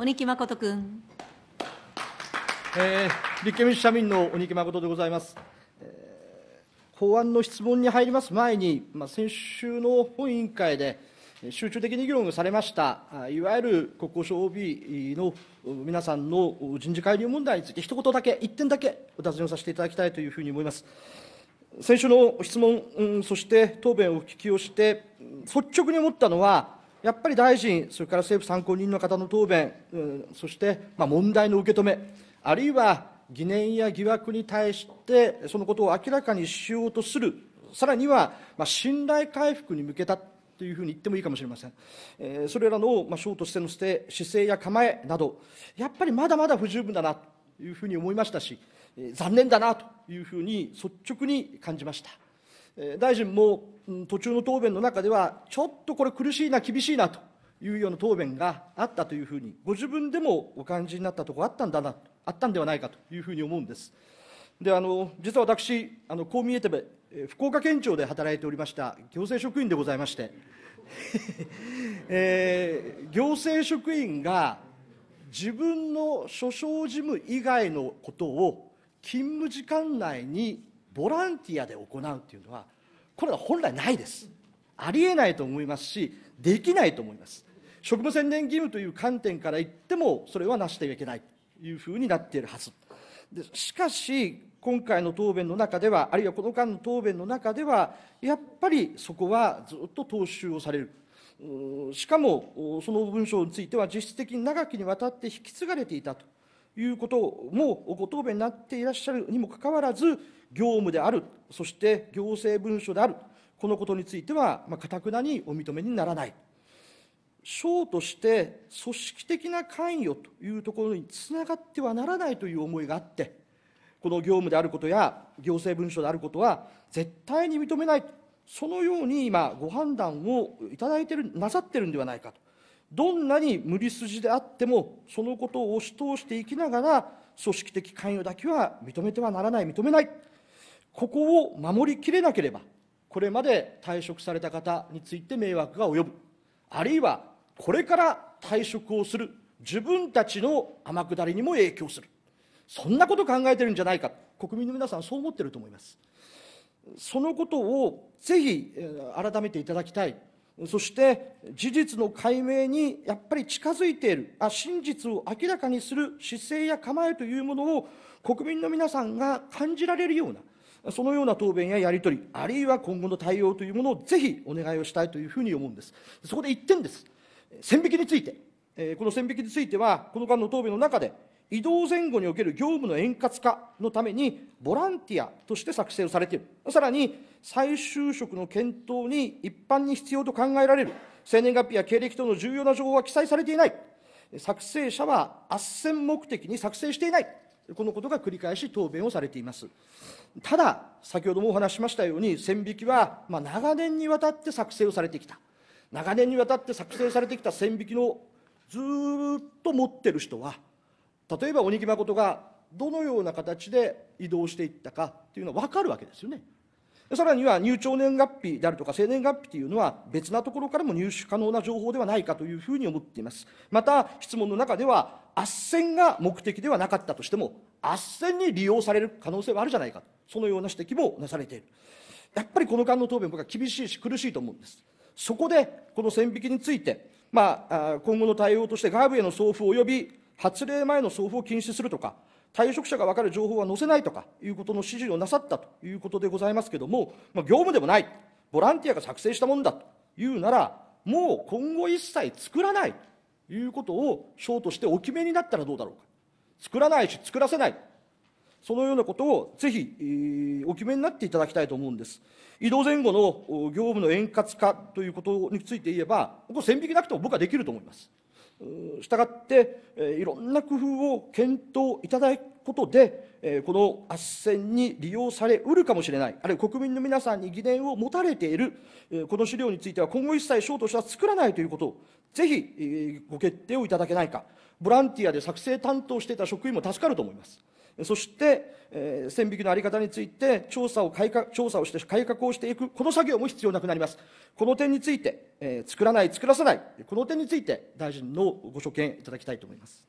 鬼木誠君。えー、立憲民主社民の鬼木誠でございます。えー、法案の質問に入ります前に、まあ、先週の本委員会で、集中的に議論されました、いわゆる国交省 OB の皆さんの人事介入問題について、一言だけ、一点だけお尋ねをさせていただきたいというふうに思います。先週の質問、そして答弁をお聞きをして、率直に思ったのは、やっぱり大臣、それから政府参考人の方の答弁、うん、そして、まあ、問題の受け止め、あるいは疑念や疑惑に対して、そのことを明らかにしようとする、さらには、まあ、信頼回復に向けたというふうに言ってもいいかもしれません、えー、それらの、まあ、省としての姿勢や構えなど、やっぱりまだまだ不十分だなというふうに思いましたし、えー、残念だなというふうに率直に感じました。大臣も途中の答弁の中では、ちょっとこれ、苦しいな、厳しいなというような答弁があったというふうに、ご自分でもお感じになったところあったんだな、あったんではないかというふうに思うんです。であの実は私あの、こう見えて、福岡県庁で働いておりました行政職員でございまして、えー、行政職員が自分の所掌事務以外のことを勤務時間内にボランティアで行うというのは、これは本来ないです。ありえないと思いますし、できないと思います。職務宣伝義務という観点から言っても、それはなしてはいけないというふうになっているはず。でしかし、今回の答弁の中では、あるいはこの間の答弁の中では、やっぱりそこはずっと踏襲をされる。しかも、その文章については実質的に長きにわたって引き継がれていたということもご答弁になっていらっしゃるにもかかわらず、業務である、そして行政文書である、このことについては、まあ、くなにお認めにならない。省として組織的な関与というところにつながってはならないという思いがあって、この業務であることや行政文書であることは絶対に認めない、そのように今、ご判断をいただいてる、なさってるんではないかと。どんなに無理筋であっても、そのことを押し通していきながら、組織的関与だけは認めてはならない、認めない。ここを守りきれなければ、これまで退職された方について迷惑が及ぶ、あるいはこれから退職をする自分たちの天下りにも影響する、そんなこと考えてるんじゃないか、国民の皆さん、そう思ってると思います。そのことをぜひ改めていただきたい、そして事実の解明にやっぱり近づいているあ、真実を明らかにする姿勢や構えというものを、国民の皆さんが感じられるような、そのような答弁ややり取り、あるいは今後の対応というものをぜひお願いをしたいというふうに思うんです。そこで1点です。線引きについて、この線引きについては、この間の答弁の中で、移動前後における業務の円滑化のために、ボランティアとして作成をされている、さらに再就職の検討に一般に必要と考えられる、生年月日や経歴等の重要な情報は記載されていない、作成者は斡旋目的に作成していない。このことが繰り返し答弁をされています。ただ、先ほどもお話しましたように、線引きは、まあ、長年にわたって作成をされてきた、長年にわたって作成されてきた線引きのずっと持ってる人は、例えば鬼木誠がどのような形で移動していったかというのは分かるわけですよね。さらには入庁年月日であるとか生年月日というのは別なところからも入手可能な情報ではないかというふうに思っていますまた質問の中では圧旋が目的ではなかったとしても圧旋に利用される可能性はあるじゃないかそのような指摘もなされているやっぱりこの間の答弁僕は厳しいし苦しいと思うんですそこでこの線引きについて、まあ、今後の対応として外部への送付及び発令前の送付を禁止するとか退職者が分かる情報は載せないとかいうことの指示をなさったということでございますけども、まあ、業務でもない、ボランティアが作成したものだというなら、もう今後一切作らないということを省としてお決めになったらどうだろうか。作らないし、作らせない。そのようなことをぜひ、えー、お決めになっていただきたいと思うんです。移動前後の業務の円滑化ということについて言えば、ここ線引きなくても僕はできると思います。したがっていろんな工夫を検討いただくことでこの圧戦に利用されうるかもしれないあるいは国民の皆さんに疑念を持たれているこの資料については今後一切省としては作らないということをぜひご決定をいただけないかボランティアで作成担当していた職員も助かると思います。そして、えー、線引きのあり方について調査を改革、調査をして改革をしていく、この作業も必要なくなります。この点について、えー、作らない、作らさない、この点について大臣のご所見いただきたいと思います。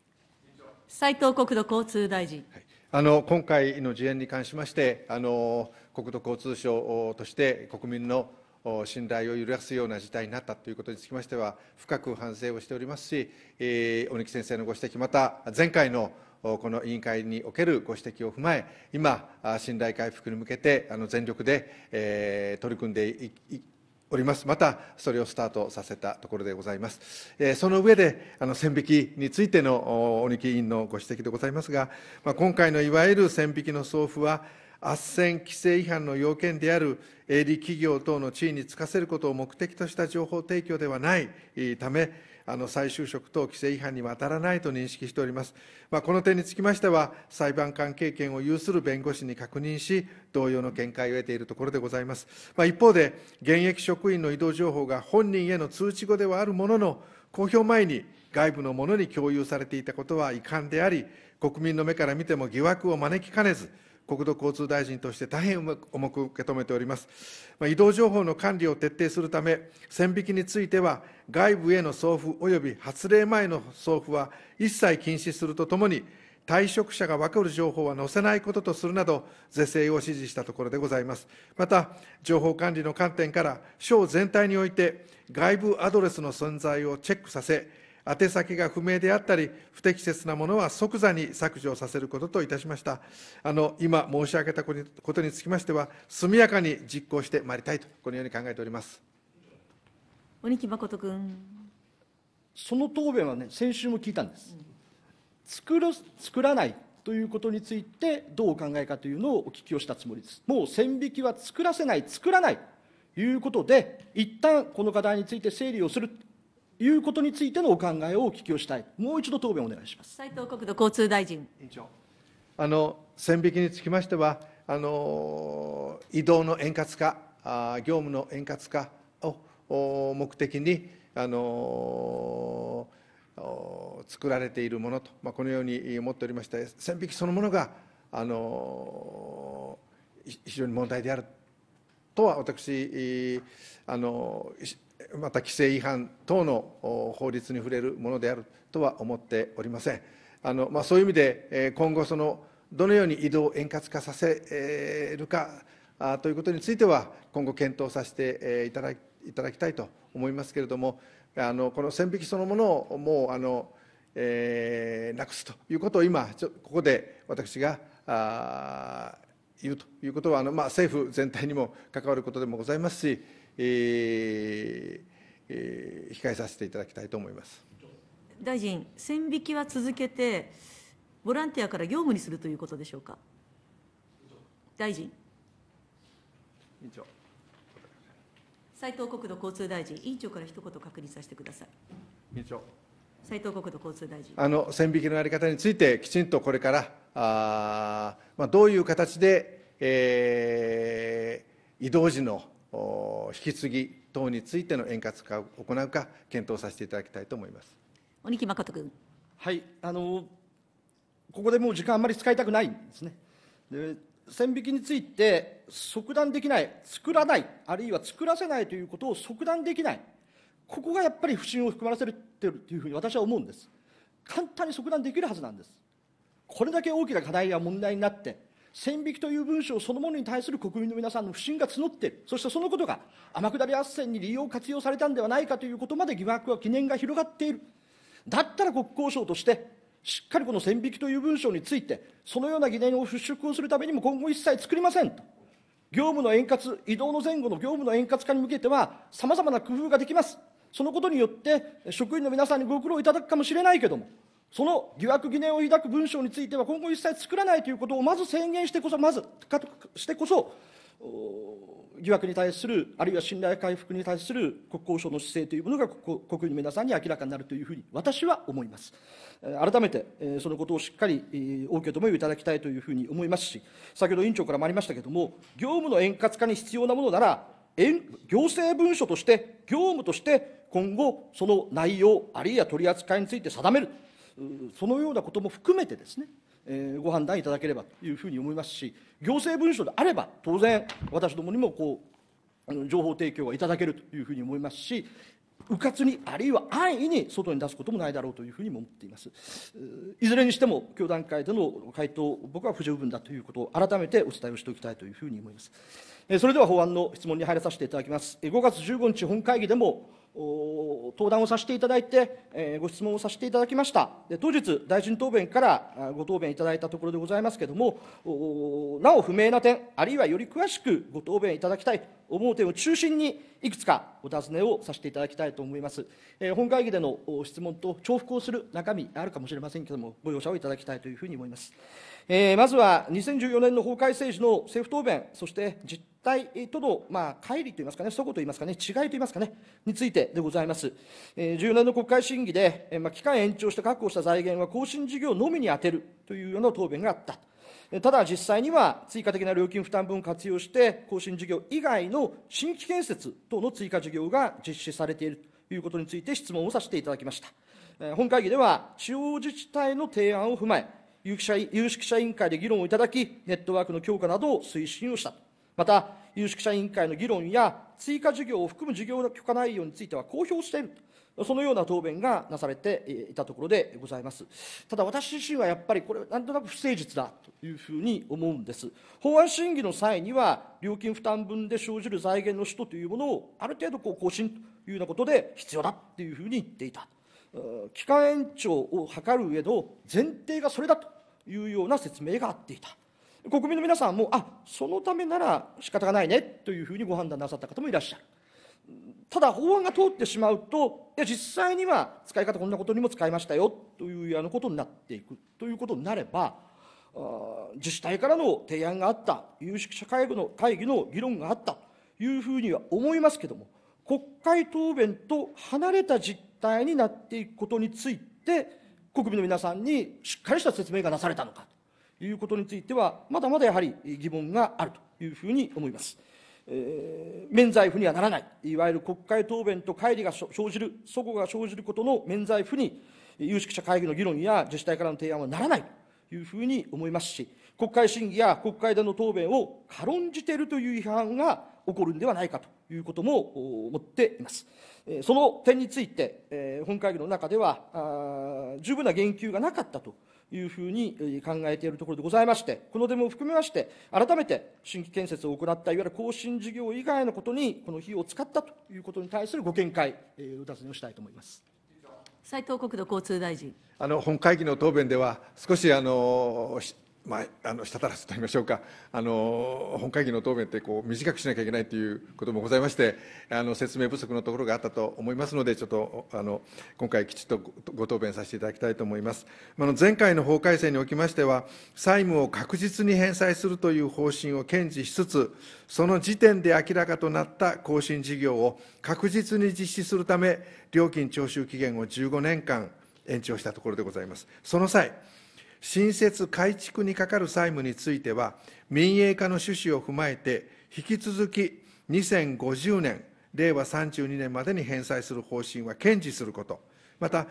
斉藤国土交通大臣。はいあの今回の事案に関しましてあの、国土交通省として国民の信頼を揺るがすような事態になったということにつきましては、深く反省をしておりますし、えー、鬼木先生のご指摘、また前回のこの委員会におけるご指摘を踏まえ、今、信頼回復に向けて全力で取り組んでいいおります。また、それをスタートさせたところでございます。えー、その上で、あの線引きについての鬼木委員のご指摘でございますが、まあ、今回のいわゆる線引きの送付は、斡旋規制違反の要件である営利企業等の地位につかせることを目的とした情報提供ではないため、あの再就職等規制違反には当たらないと認識しております。まあ、この点につきましては、裁判官経験を有する弁護士に確認し、同様の見解を得ているところでございます。まあ、一方で、現役職員の移動情報が本人への通知後ではあるものの、公表前に外部の者に共有されていたことは遺憾であり、国民の目から見ても疑惑を招きかねず、国土交通大臣として大変重く受け止めております。移動情報の管理を徹底するため、線引きについては、外部への送付及び発令前の送付は一切禁止するとともに、退職者が分かる情報は載せないこととするなど、是正を指示したところでございます。また、情報管理の観点から、省全体において、外部アドレスの存在をチェックさせ、宛先が不明であったり、不適切なものは即座に削除させることといたしました。あの、今申し上げたことにつきましては、速やかに実行してまいりたいと、このように考えております。鬼木誠君。その答弁はね、先週も聞いたんです。作る作らないということについて、どうお考えかというのをお聞きをしたつもりです。もう線引きは作らせない、作らないということで、一旦この課題について整理をする。いうことについてのお考えをお聞きをしたい、もう一度答弁をお願いします斉藤国土交通大臣。委員長あの線引きにつきましては、あの移動の円滑化、あ業務の円滑化を目的に、あの作られているものと、まあ、このように思っておりまして、線引きそのものが、あの非常に問題であるとは私、あのまた規制違反等の法律に触れるものであるとは思っておりません。あのまあ、そういう意味で、今後その、どのように移動を円滑化させるかということについては、今後、検討させていただいただきたいと思いますけれども、あのこの線引きそのものをもうあの、えー、なくすということを今、ここで私があ言うということは、あのまあ、政府全体にも関わることでもございますし、ええ控えさせていただきたいと思います大臣、線引きは続けて、ボランティアから業務にするということでしょうか。大臣。委員長。斉藤国土交通大臣、委員長から一言確認させてください。委員長。斉藤国土交通大臣。あの線引きのやり方について、きちんとこれから、あまあ、どういう形で、えー、移動時の引き継ぎ等についての円滑化を行うか、検討させていただきたいと思います鬼木誠君。はいあのここでもう時間あんまり使いたくないんですね。で線引きについて、即断できない、作らない、あるいは作らせないということを即断できない、ここがやっぱり不信を含ませるというふうに私は思うんです。簡単に即断できるはずなんです。これだけ大きな課題や問題になって、線引きという文章そのものに対する国民の皆さんの不信が募っている、そしてそのことが天下り斡旋に利用、活用されたんではないかということまで疑惑は懸念が広がっている、だったら国交省として、しっかりこの線引きという文章について、そのような疑念を払拭をするためにも今後一切作りませんと、業務の円滑、移動の前後の業務の円滑化に向けては、さまざまな工夫ができます、そのことによって、職員の皆さんにご苦労いただくかもしれないけども、その疑惑疑念を抱く文章については今後一切作らないということをまず宣言してこそまずかしてこそ疑惑に対するあるいは信頼回復に対する国交省の姿勢というものが国民の皆さんに明らかになるというふうに私は思います改めてそのことをしっかりお受け止めをいただきたいというふうに思いますし先ほど委員長からもありましたけれども業務の円滑化に必要なものなら行政文書として業務として今後その内容あるいは取り扱いについて定めるそのようなことも含めてですね、えー、ご判断いただければというふうに思いますし、行政文書であれば、当然、私どもにもこう情報提供はいただけるというふうに思いますし、うかつに、あるいは安易に外に出すこともないだろうというふうにも思っています。いずれにしても、教団段階での回答、僕は不十分だということを改めてお伝えをしておきたいというふうに思います。それでは法案の質問に入らさせていただきます。5月15日本会議でも登壇をさせていただいて、えー、ご質問をさせていただきました。で当日、大臣答弁からご答弁いただいたところでございますけれども、なお不明な点、あるいはより詳しくご答弁いただきたいと思う点を中心に、いくつかお尋ねをさせていただきたいと思います。えー、本会議での質問と重複をする中身あるかもしれませんけれども、ご容赦をいただきたいというふうに思います。えー、まずは2014年の法改正時の政府答弁、そして実態との、まあ、乖離といいますかね、そこといいますかね、違いといいますかね、についてでございます。えー、14年の国会審議で、えーまあ、期間延長して確保した財源は更新事業のみに充てるというような答弁があった。ただ、実際には追加的な料金負担分を活用して、更新事業以外の新規建設等の追加事業が実施されているということについて質問をさせていただきました。本会議では、地方自治体の提案を踏まえ、有識者有識者委員会で議論をいただき、ネットワークの強化などを推進をした。また、有識者委員会の議論や追加事業を含む事業の許可内容については公表していると、そのような答弁がなされていたところでございます。ただ、私自身はやっぱりこれ、なんとなく不誠実だというふうに思うんです。法案審議の際には、料金負担分で生じる財源の使途というものを、ある程度こう更新というようなことで必要だというふうに言っていた。期間延長を図る上の前提がそれだというような説明があっていた。国民の皆さんもあそのためなら仕方がないねというふうにご判断なさった方もいらっしゃるただ法案が通ってしまうといや実際には使い方こんなことにも使いましたよというようなことになっていくということになれば自治体からの提案があった有識者会議の会議の議論があったというふうには思いますけども国会答弁と離れた実態になっていくことについて国民の皆さんにしっかりした説明がなされたのか。いうことについては、まだまだやはり疑問があるというふうに思います。えー、免罪符にはならない、いわゆる国会答弁と乖離が生じる、齟齬が生じることの免罪符に、有識者会議の議論や自治体からの提案はならないというふうに思いますし、国会審議や国会での答弁を軽んじているという批判が起こるんではないかということも思っています。その点について、本会議の中では、十分な言及がなかったと。いうふうに考えているところでございまして、このデモを含めまして、改めて新規建設を行った、いわゆる更新事業以外のことに、この費用を使ったということに対するご見解、お尋ねをしたいと思います。斉藤国土交通大臣あの本会議の答弁では、少しあのまあ、あのしたたらずと言いましょうかあの本会議の答弁ってこう短くしなきゃいけないということもございましてあの説明不足のところがあったと思いますのでちょっとあの今回きちっとご答弁させていただきたいと思いますあの前回の法改正におきましては債務を確実に返済するという方針を堅持しつつその時点で明らかとなった更新事業を確実に実施するため料金徴収期限を15年間延長したところでございますその際新設改築にかかる債務については、民営化の趣旨を踏まえて、引き続き2050年、令和32年までに返済する方針は堅持すること、また、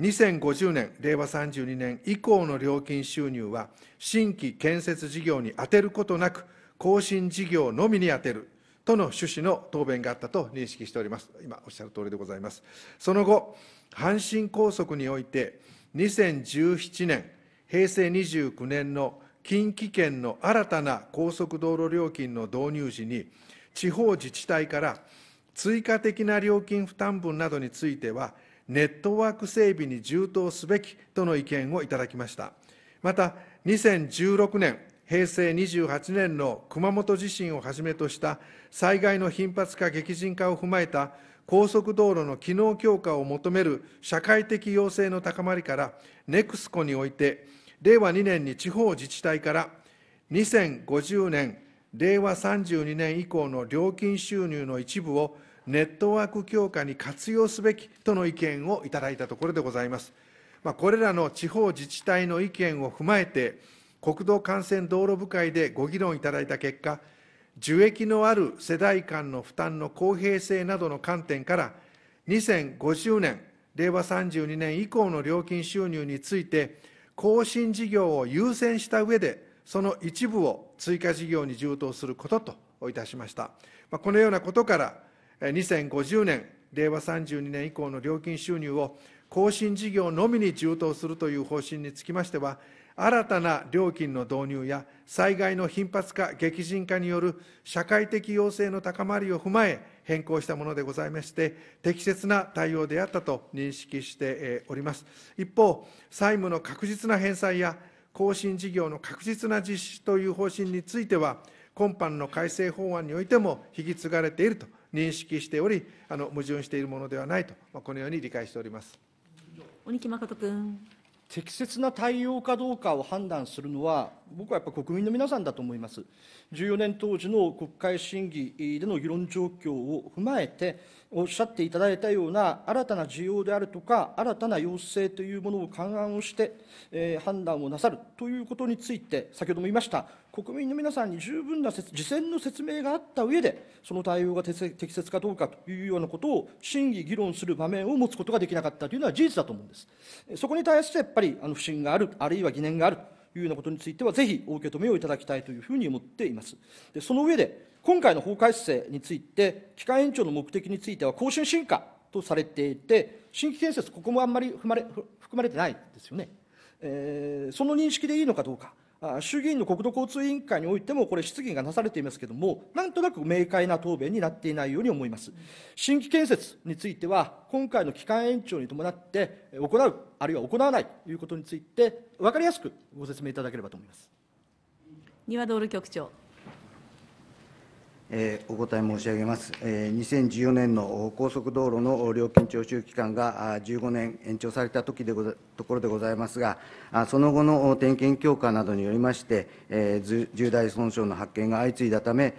2050年、令和32年以降の料金収入は、新規建設事業に充てることなく、更新事業のみに充てるとの趣旨の答弁があったと認識しております。今おっしゃる通りでございます。その後、阪神高速において、2017年、平成29年の近畿圏の新たな高速道路料金の導入時に、地方自治体から追加的な料金負担分などについては、ネットワーク整備に充当すべきとの意見をいただきました。また、2016年、平成28年の熊本地震をはじめとした災害の頻発化、激甚化を踏まえた高速道路の機能強化を求める社会的要請の高まりから、ネクスコにおいて、令和2年に地方自治体から2050年令和32年以降の料金収入の一部をネットワーク強化に活用すべきとの意見をいただいたところでございます。まあ、これらの地方自治体の意見を踏まえて、国土幹線道路部会でご議論いただいた結果、受益のある世代間の負担の公平性などの観点から、2050年、令和32年以降の料金収入について、更新事業を優先した上で、その一部を追加事業に充当することといたしました。このようなことから、2050年、令和32年以降の料金収入を更新事業のみに充当するという方針につきましては、新たな料金の導入や災害の頻発化、激甚化による社会的要請の高まりを踏まえ、変更したものでございまして、適切な対応であったと認識しております。一方、債務の確実な返済や、更新事業の確実な実施という方針については、今般の改正法案においても引き継がれていると認識しており、あの矛盾しているものではないと、このように理解しております。鬼木誠君。適切な対応かどうかを判断するのは、僕はやっぱ国民の皆さんだと思います。14年当時の国会審議での議論状況を踏まえて、おっしゃっていただいたような新たな需要であるとか、新たな要請というものを勘案をして、えー、判断をなさるということについて、先ほども言いました、国民の皆さんに十分な事前の説明があった上で、その対応が適切かどうかというようなことを審議、議論する場面を持つことができなかったというのは事実だと思うんです。そこに対してやっぱりあの不信がある、あるいは疑念があるというようなことについては、ぜひお受け止めをいただきたいというふうに思っています。でその上で、今回の法改正について、機関延長の目的については、更新進化とされていて、新規建設、ここもあんまり含まれ含まれてないですよね。えー、その認識でいいのかどうか。衆議院の国土交通委員会においても、これ、質疑がなされていますけれども、なんとなく明快な答弁になっていないように思います。新規建設については、今回の期間延長に伴って、行う、あるいは行わないということについて、分かりやすくご説明いただければと思います。庭徹局長お答え申し上げます。2014年の高速道路の料金徴収期間が15年延長されたときでところでございますが、その後の点検強化などによりまして、重大損傷の発見が相次いだため、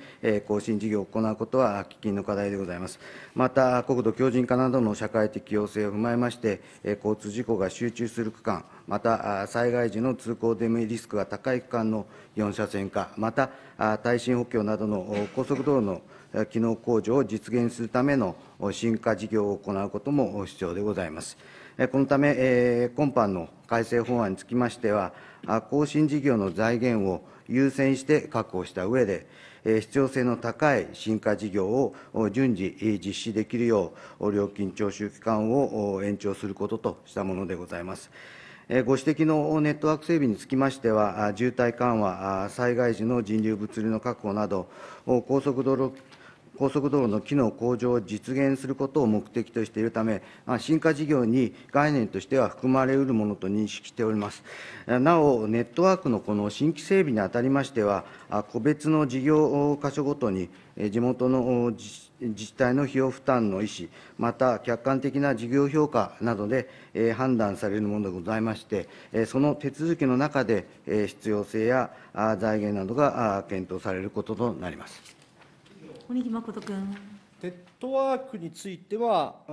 更新事業を行うことは喫緊の課題でございます。また、国土強靭化などの社会的要請を踏まえまして、交通事故が集中する区間、また災害時の通行止めリスクが高い区間の4車線化、また耐震補強などの高速道路の機能向上を実現するための進化事業を行うことも必要でございます。このため、今般の改正法案につきましては、更新事業の財源を優先して確保した上で、必要性の高い進化事業を順次実施できるよう、料金徴収期間を延長することとしたものでございます。ご指摘のネットワーク整備につきましては、渋滞緩和、災害時の人流、物流の確保など、高速道路高速道路の機能向上を実現することを目的としているため、新化事業に概念としては含まれうるものと認識しております。なお、ネットワークのこの新規整備にあたりましては、個別の事業箇所ごとに、地元の自治自治体の費用負担の意思、また客観的な事業評価などで、え判断されるものでございまして、えその手続きの中で、え必要性や財源などが検討されることとなります。小木誠君ネットワークについてはあ、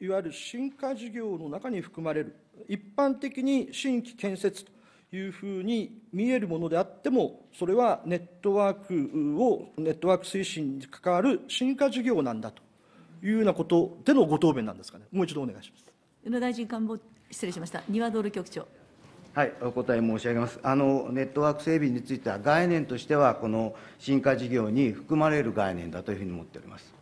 いわゆる進化事業の中に含まれる、一般的に新規建設というふうに見えるものであってもそれはネットワークをネットワーク推進に関わる進化事業なんだというようなことでのご答弁なんですかねもう一度お願いします宇野大臣官房失礼しました庭道路局長はい、お答え申し上げます。あのネットワーク整備については概念としてはこの進化事業に含まれる概念だというふうに思っております。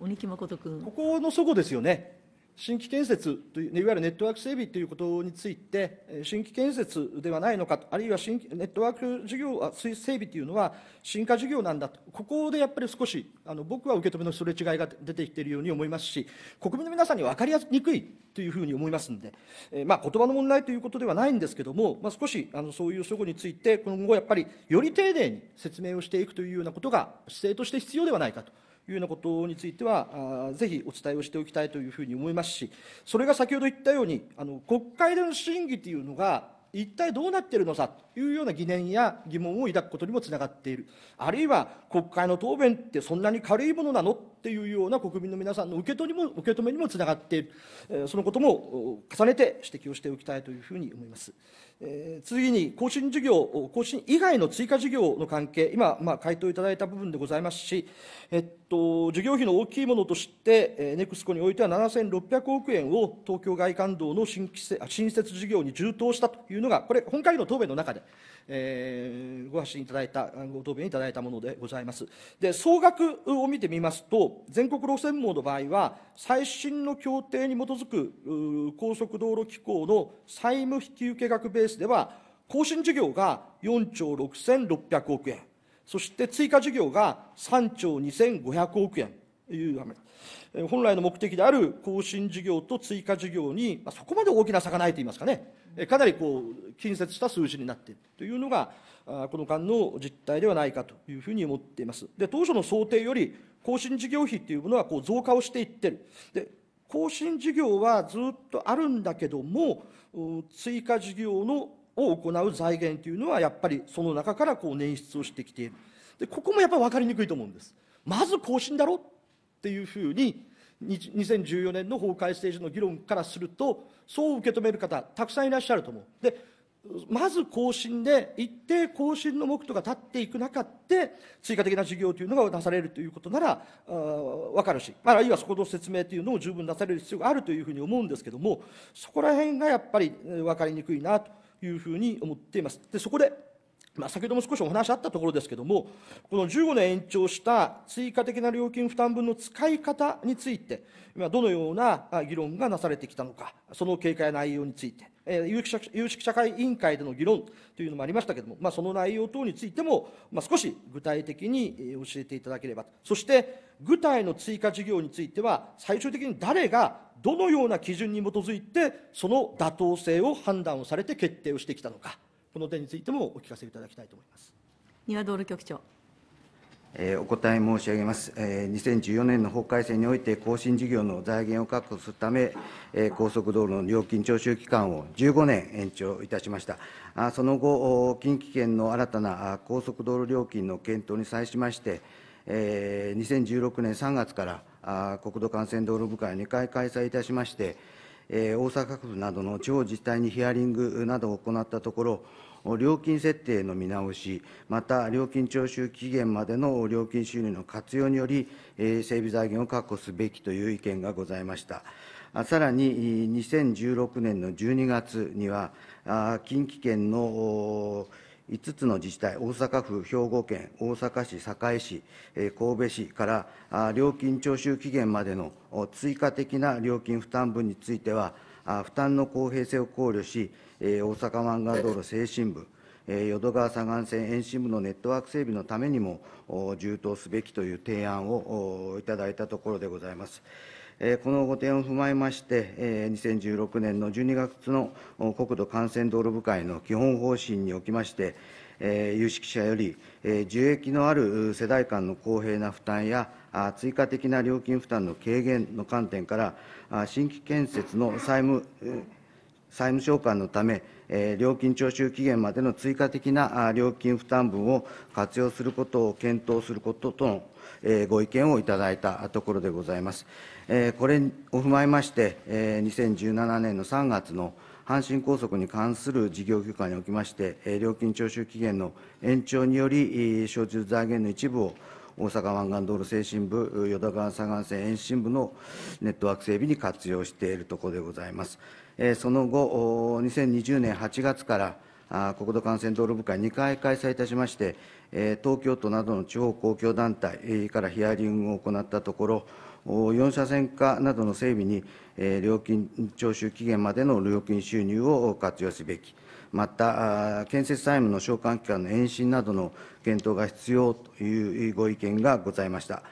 鬼木誠君。ここのそこですよね。新規建設という、いわゆるネットワーク整備ということについて、新規建設ではないのか、あるいは新規ネットワーク事業整備というのは、進化事業なんだと、ここでやっぱり少しあの、僕は受け止めのすれ違いが出てきているように思いますし、国民の皆さんに分かりにくいというふうに思いますので、えー、まあ、言葉の問題ということではないんですけども、まあ、少しあのそういうそこについて、今後やっぱりより丁寧に説明をしていくというようなことが、姿勢として必要ではないかと。いうようなことについては、ぜひお伝えをしておきたいというふうに思いますし、それが先ほど言ったように、あの国会での審議というのが、一体どうなっているのさというような疑念や疑問を抱くことにもつながっている、あるいは国会の答弁ってそんなに軽いものなのっていうような国民の皆さんの受け取りも受け止めにもつながっている、そのことも重ねて指摘をしておきたいというふうに思います。え次に、更新事業、更新以外の追加事業の関係、今、まあ、回答いただいた部分でございますし、えっと、事業費の大きいものとして、えー、ネクスコにおいては7600億円を東京外環道の新規新設事業に充当したというのが、これ、本会議の答弁の中で、えー、ご発信いただいた、ご答弁いただいたものでございます。で、総額を見てみますと、全国路線網の場合は、最新の協定に基づく高速道路機構の債務引き受け額ベースでは、更新事業が4兆6600億円、そして追加事業が3兆2500億円、いうた本来の目的である更新事業と追加事業に、まあ、そこまで大きな差がないといいますかね、かなりこう近接した数字になっているというのが、この間の実態ではないかというふうに思っています。で当初の想定より更新事業費というものはこう増加をしていってる。で更新事業はずっとあるんだけども、追加事業のを行う財源というのはやっぱりその中からこう捻出をしてきている。でここもやっぱり分かりにくいと思うんです。まず更新だろっていうふうに2014年の法改正時の議論からするとそう受け止める方たくさんいらっしゃると思う。でまず更新で一定更新の目途が立っていく中で追加的な事業というのがなされるということなら分かるしあるいはそこの説明というのを十分出される必要があるというふうに思うんですけどもそこら辺がやっぱり分かりにくいなというふうに思っています。でそこでまあ、先ほども少しお話あったところですけども、この15年延長した追加的な料金負担分の使い方について、今どのような議論がなされてきたのか、その経過や内容について、えー、有識者有識者会委員会での議論というのもありましたけれども、まあ、その内容等についても、まあ、少し具体的に教えていただければと、そして具体の追加事業については、最終的に誰がどのような基準に基づいて、その妥当性を判断をされて決定をしてきたのか、この点についてもお聞かせいただきたいと思います。庭道路局長お答え申し上げます、えー、2014年の法改正において、更新事業の財源を確保するため、高速道路の料金徴収期間を15年延長いたしました。その後、近畿圏の新たな高速道路料金の検討に際しまして、えー、2016年3月から国土幹線道路部会を2回開催いたしまして、大阪府などの地方自治体にヒアリングなどを行ったところ、料金設定の見直し、また料金徴収期限までの料金収入の活用により、整備財源を確保すべきという意見がございました。さらに2016年の12月には、近畿圏の5つの自治体、大阪府、兵庫県、大阪市、堺市、神戸市から料金徴収期限までの追加的な料金負担分については、負担の公平性を考慮し、大阪湾岸道路制振部、淀川左岸線延伸部のネットワーク整備のためにも、充当すべきという提案をいただいたところでございます。このご提案を踏まえまして、2016年の12月の国土幹線道路部会の基本方針におきまして、有識者より、受益のある世代間の公平な負担や、追加的な料金負担の軽減の観点から、新規建設の債務、債務償還のため、料金徴収期限までの追加的な料金負担分を活用することを検討することとのご意見をいただいたところでございます。これを踏まえまして、2017年の3月の阪神高速に関する事業許可におきまして、料金徴収期限の延長により、焼酎財源の一部を大阪湾岸道路精神部、淀川左岸線延伸部のネットワーク整備に活用しているところでございます。その後、2020年8月から国土幹線道路部会2回開催いたしまして、東京都などの地方公共団体からヒアリングを行ったところ、4車線化などの整備に、料金徴収期限までの料金収入を活用すべき、また、建設債務の償還期間の延伸などの検討が必要というご意見がございました。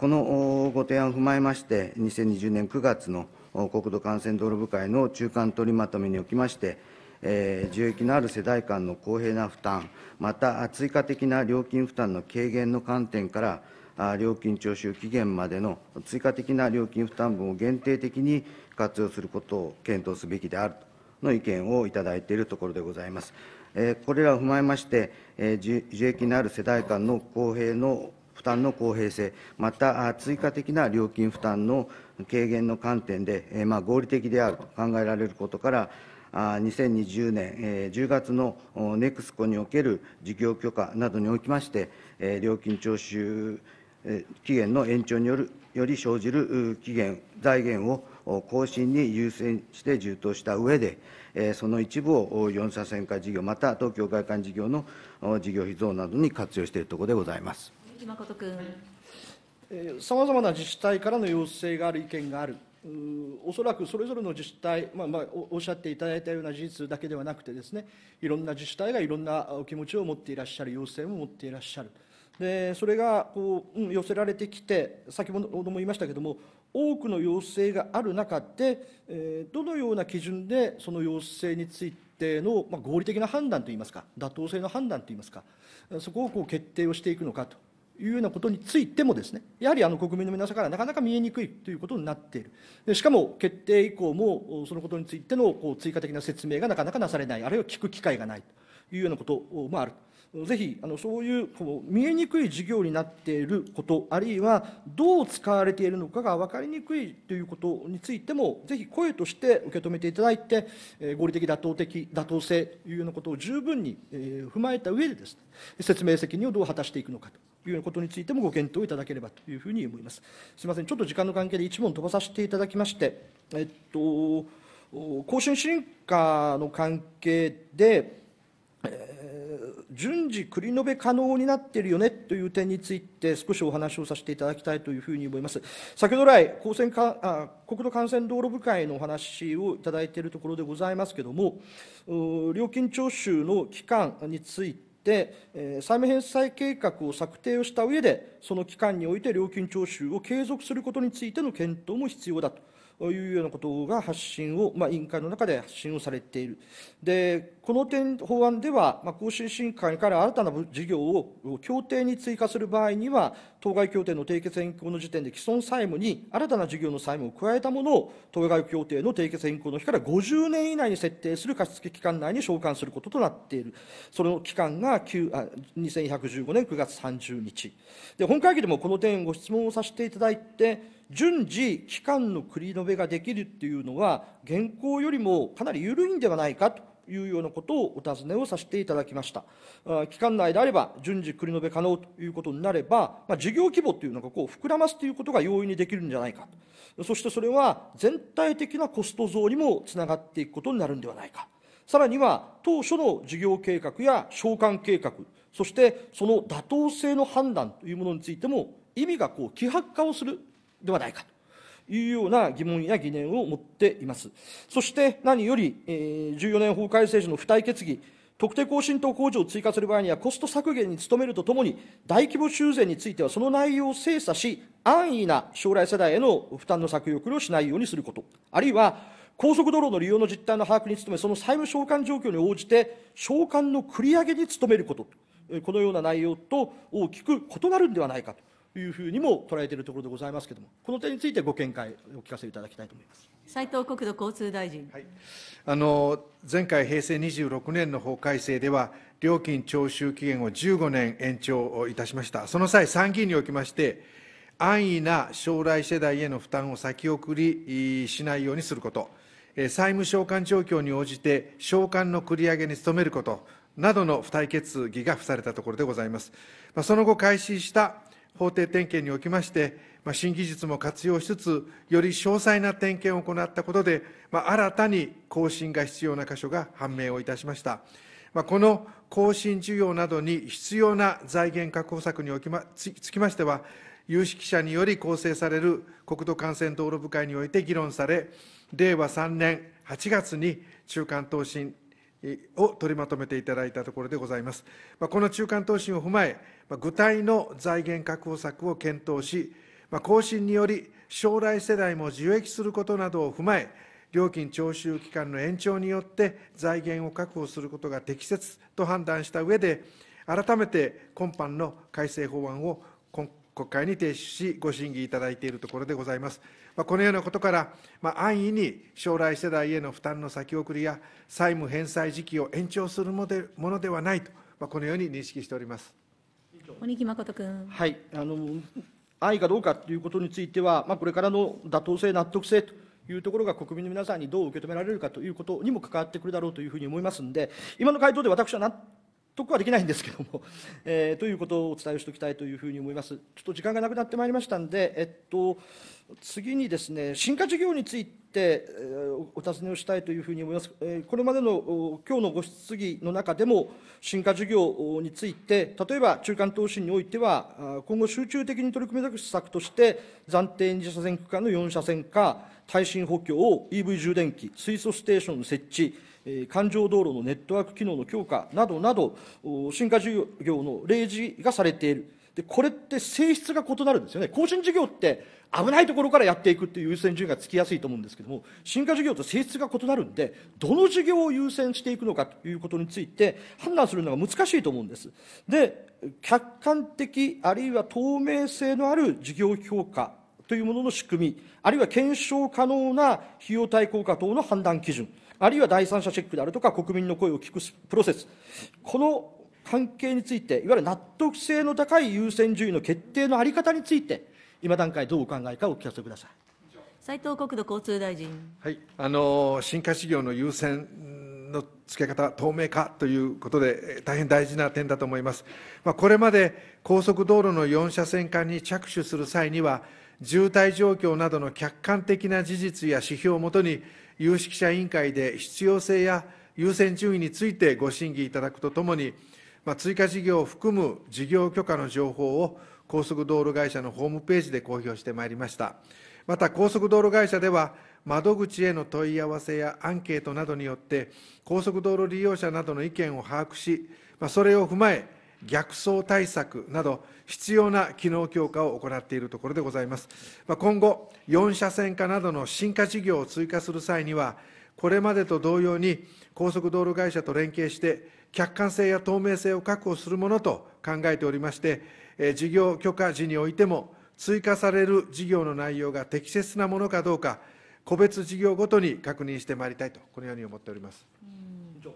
このご提案を踏まえまして、2020年9月の国土幹線道路部会の中間取りまとめにおきまして、受益のある世代間の公平な負担、また追加的な料金負担の軽減の観点から、料金徴収期限までの追加的な料金負担分を限定的に活用することを検討すべきであるとの意見をいただいているところでございます。これらを踏まえまして、受益のある世代間の公平の負担の公平性、また追加的な料金負担の軽減の観点で、まあ、合理的であると考えられることから、2020年10月のネクスコにおける事業許可などにおきまして、料金徴収期限の延長によるより生じる期限、財源を更新に優先して充当した上で、その一部を四車線化事業、また東京外環事業の事業費増などに活用しているところでございます。誠君さまざまな自治体からの要請がある、意見がある、おそらくそれぞれの自治体、まあまあ、おっしゃっていただいたような事実だけではなくてです、ね、いろんな自治体がいろんなお気持ちを持っていらっしゃる、要請も持っていらっしゃる。でそれがこう、寄せられてきて先ほども言いましたけども多くの要請がある中で、えどのような基準でその要請についての、まあ、合理的な判断といいますか妥当性の判断といいますかそこをこう決定をしていくのかというようなことについてもですねやはりあの国民の皆さんからなかなか見えにくいということになっているでしかも決定以降もそのことについてのこう追加的な説明がなかなかなされないあるいは聞く機会がないというようなこともある。ぜひあのそういうこう見えにくい事業になっていることあるいはどう使われているのかが分かりにくいということについてもぜひ声として受け止めていただいて、え合理的妥当的妥当性というようなことを十分に、え踏まえた上でです、ね、説明責任をどう果たしていくのかというようなことについてもご検討いただければというふうに思います。すみませんちょっと時間の関係で一問飛ばさせていただきまして、えっと、更新進化の関係で、順次繰り延べ可能になっているよねという点について少しお話をさせていただきたいというふうに思います先ほど来高専かあ国土幹線道路部会のお話をいただいているところでございますけれども料金徴収の期間についてで債務返済計画を策定をした上でその期間において料金徴収を継続することについての検討も必要だとというようなことが発信を、まあ、委員会の中で発信をされている。で、この点、法案では、まあ、更新審議会から新たな事業を協定に追加する場合には、当該協定の締結変更の時点で既存債務に新たな事業の債務を加えたものを当該協定の締結変更の日から50年以内に設定する貸付期間内に償還することとなっているその期間が9あ2115年9月30日で本会議でもこの点ご質問をさせていただいて順次期間の繰り延べができるっていうのは現行よりもかなり緩いんではないかというようなことをお尋ねをさせていただきました期間内であれば順次繰り延べ可能ということになれば、まあ、事業規模というのがこう膨らますということが容易にできるんじゃないかそしてそれは全体的なコスト増にもつながっていくことになるんではないかさらには当初の事業計画や償還計画そしてその妥当性の判断というものについても意味がこう希薄化をするではないかいうような疑問や疑念を持っています。そして何より、えー、14年法改正時の付帯決議、特定更新等控除を追加する場合には、コスト削減に努めるとともに、大規模修繕については、その内容を精査し、安易な将来世代への負担の削減をしないようにすること、あるいは高速道路の利用の実態の把握に努め、その債務償還状況に応じて、償還の繰り上げに努めること、このような内容と大きく異なるんではないかと。いうふうにも捉えているところでございますけれども、この点についてご見解をお聞かせいただきたいと思います斉藤国土交通大臣、はい、あの前回、平成26年の法改正では、料金徴収期限を15年延長いたしました、その際、参議院におきまして、安易な将来世代への負担を先送りしないようにすること、債務償還状況に応じて、償還の繰り上げに努めることなどの付帯決議が付されたところでございます。その後開始した法定点検におきまして、ま新技術も活用しつつ、より詳細な点検を行ったことで、ま新たに更新が必要な箇所が判明をいたしました。まこの更新需要などに必要な財源確保策におきまつきましては、有識者により構成される国土幹線道路部会において議論され、令和3年8月に中間答申を取りまとめていただいたところでございます。まこの中間答申を踏まえ、具体の財源確保策を検討し、更新により将来世代も受益することなどを踏まえ、料金徴収期間の延長によって財源を確保することが適切と判断した上で、改めて今般の改正法案を国会に提出し、ご審議いただいているところでございます。まこのようなことから、ま安易に将来世代への負担の先送りや債務返済時期を延長するものではないと、まこのように認識しております。鬼木誠君。はい、あの愛がどうかということについては、まあ、これからの妥当性、納得性というところが国民の皆さんにどう受け止められるかということにも関わってくるだろうというふうに思いますので、今の回答で私は納得はできないんですけども、えー、ということをお伝えをしておきたいというふうに思います。ちょっと時間がなくなってまいりましたんで、えっと、次にですね、進化事業についてお尋ねをしたいというふうに思います。これまでの今日のご質疑の中でも、進化事業について、例えば中間投資においては、今後集中的に取り組み出す施策として、暫定2車線区間の4車線化、耐震補強、EV 充電器、水素ステーションの設置、環状道路のネットワーク機能の強化などなど、進化事業の例示がされている。でこれって性質が異なるんですよね、更新事業って危ないところからやっていくっていう優先順位がつきやすいと思うんですけども、進化事業と性質が異なるんで、どの事業を優先していくのかということについて、判断するのが難しいと思うんです。で、客観的、あるいは透明性のある事業評価というものの仕組み、あるいは検証可能な費用対効果等の判断基準。あるいは第三者チェックであるとか、国民の声を聞くプロセス、この関係について、いわゆる納得性の高い優先順位の決定の在り方について、今段階、どうお考えかお聞かせください。斉藤国土交通大臣。はい、あの新華事業の優先の付け方、透明化ということで、大変大事な点だと思います。まあ、これまで高速道路の4車線化に着手する際には、渋滞状況などの客観的な事実や指標をもとに、有識者委員会で必要性や優先順位についてご審議いただくとともに、まあ、追加事業を含む事業許可の情報を高速道路会社のホームページで公表してまいりました。また高速道路会社では、窓口への問い合わせやアンケートなどによって、高速道路利用者などの意見を把握し、まあ、それを踏まえ、逆走対策など、必要な機能強化を行っているところでございます。ま今後、4車線化などの進化事業を追加する際には、これまでと同様に、高速道路会社と連携して、客観性や透明性を確保するものと考えておりまして、事業許可時においても、追加される事業の内容が適切なものかどうか、個別事業ごとに確認してまいりたいと、このように思っております。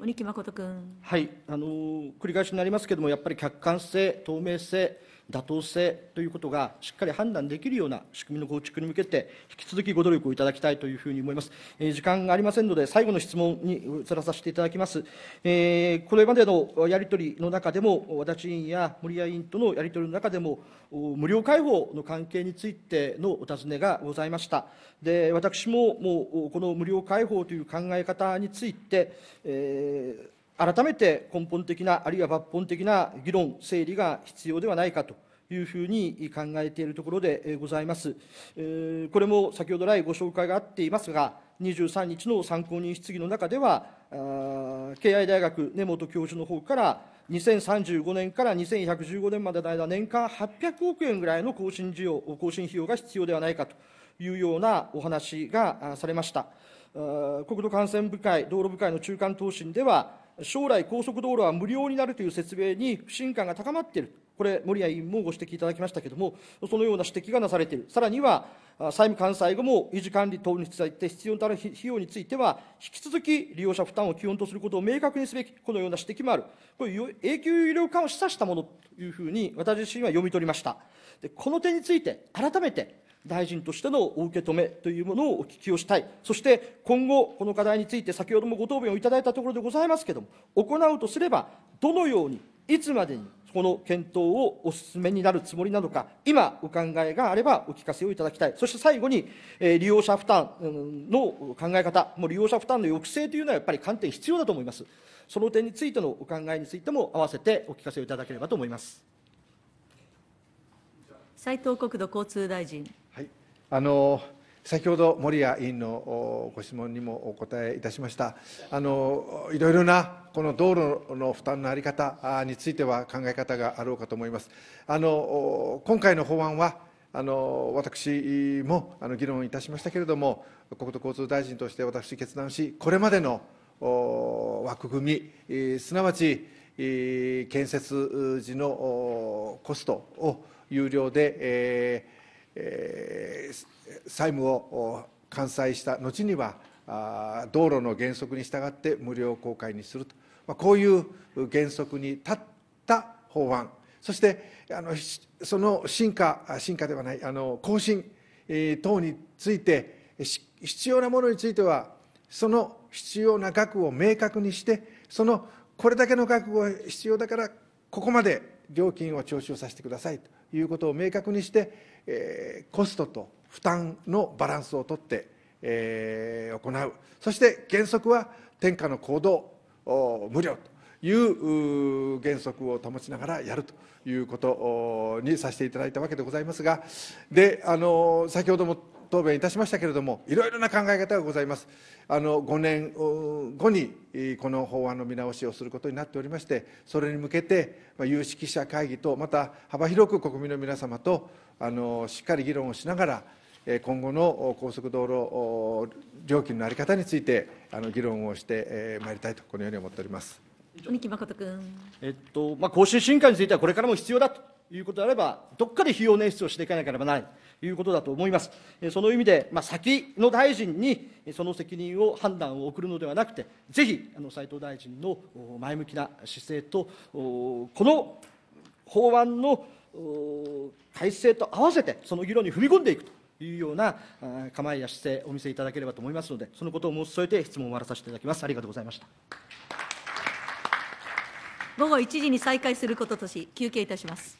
鬼木誠君。はい、あの繰り返しになりますけれども、やっぱり客観性、透明性。妥当性ということがしっかり判断できるような仕組みの構築に向けて、引き続きご努力をいただきたいというふうに思います。えー、時間がありませんので、最後の質問に移らさせていただきます。えー、これまでのやり取りの中でも、和田委員や森屋委員とのやり取りの中でも、無料開放の関係についてのお尋ねがございました。で私ももうこの無料開放という考え方について、えー改めて根本的な、あるいは抜本的な議論、整理が必要ではないかというふうに考えているところでございます。これも先ほど来ご紹介があっていますが、23日の参考人質疑の中では、敬愛大学根本教授の方から、2035年から2115年までの間、年間800億円ぐらいの更新需要、更新費用が必要ではないかというようなお話がされました。国土感染部会、道路部会の中間答申では、将来高速道路は無料になるという説明に不信感が高まっている。これ、森谷委員もご指摘いただきましたけれども、そのような指摘がなされている。さらには、債務完済後も維持管理等について必要となる費用については、引き続き利用者負担を基本とすることを明確にすべき、このような指摘もある。これ、永久医療化を示唆したものというふうに、私自身は読み取りました。でこの点について、改めて、大臣としてのお受け止めというものをお聞きをしたい、そして今後、この課題について、先ほどもご答弁をいただいたところでございますけれども、行うとすれば、どのように、いつまでにこの検討をお勧めになるつもりなのか、今、お考えがあればお聞かせをいただきたい、そして最後に、え利用者負担の考え方、もう利用者負担の抑制というのはやっぱり観点必要だと思います。その点についてのお考えについても、併せてお聞かせをいただければと思います。斉藤国土交通大臣。あの先ほど森谷委員のご質問にもお答えいたしましたあのいろいろなこの道路の負担の在り方については考え方があろうかと思いますあの今回の法案はあの私もあの議論いたしましたけれども国土交通大臣として私決断しこれまでの枠組みすなわち建設時のコストを有料で、えーえー、債務を完済した後には道路の原則に従って無料公開にすると、まあ、こういう原則に立った法案そしてあのその進化進化ではないあの更新、えー、等について必要なものについてはその必要な額を明確にしてそのこれだけの額が必要だからここまで料金を徴収させてくださいということを明確にしてえー、コストと負担のバランスをとって、えー、行うそして原則は天下の行動無料という原則を保ちながらやるということにさせていただいたわけでございますがであの先ほども答弁いたしましたけれどもいろいろな考え方がございますあの5年後にこの法案の見直しをすることになっておりましてそれに向けて有識者会議とまた幅広く国民の皆様とあのしっかり議論をしながら、今後の高速道路料金のあり方について、あの議論をしてまいりたいと、このように思っております三木誠君。えっとまあ、公衆審査会については、これからも必要だということであれば、どっかで費用捻出をしていかなければならないということだと思います。その意味で、まあ、先の大臣にその責任を判断を送るのではなくて、ぜひあの斉藤大臣の前向きな姿勢と、この法案の改正と合わせてその議論に踏み込んでいくというような構えや姿勢お見せいただければと思いますのでそのことを申し添えて質問を終わらさせていただきますありがとうございました午後1時に再開することとし休憩いたします